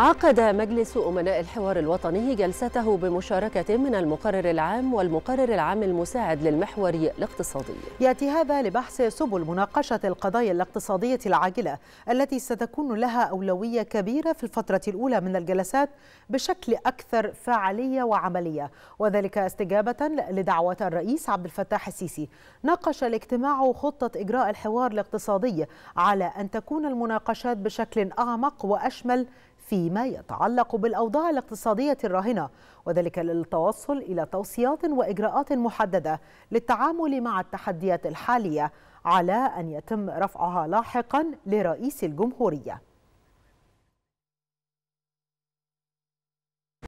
عقد مجلس أمناء الحوار الوطني جلسته بمشاركة من المقرر العام والمقرر العام المساعد للمحور الاقتصادي يأتي هذا لبحث سبل مناقشة القضايا الاقتصادية العاجلة التي ستكون لها أولوية كبيرة في الفترة الأولى من الجلسات بشكل أكثر فعالية وعملية وذلك استجابة لدعوة الرئيس عبد الفتاح السيسي ناقش الاجتماع خطة إجراء الحوار الاقتصادي على أن تكون المناقشات بشكل أعمق وأشمل فيما يتعلق بالأوضاع الاقتصادية الراهنة وذلك للتوصل إلى توصيات وإجراءات محددة للتعامل مع التحديات الحالية على أن يتم رفعها لاحقا لرئيس الجمهورية